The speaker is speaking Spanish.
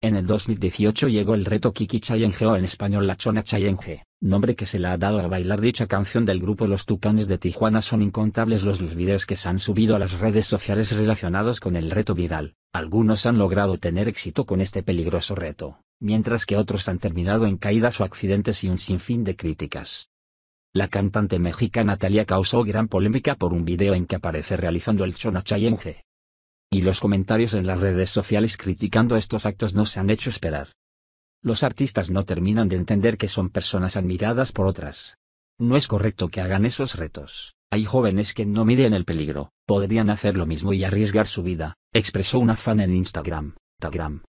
En el 2018 llegó el reto Kiki Chayenge o en español La Chona Challenge, nombre que se le ha dado al bailar dicha canción del grupo Los Tucanes de Tijuana. Son incontables los, los videos que se han subido a las redes sociales relacionados con el reto viral. Algunos han logrado tener éxito con este peligroso reto, mientras que otros han terminado en caídas o accidentes y un sinfín de críticas. La cantante mexicana Natalia causó gran polémica por un video en que aparece realizando el Chona Challenge y los comentarios en las redes sociales criticando estos actos no se han hecho esperar. Los artistas no terminan de entender que son personas admiradas por otras. No es correcto que hagan esos retos. Hay jóvenes que no miden el peligro, podrían hacer lo mismo y arriesgar su vida, expresó una fan en Instagram. Instagram.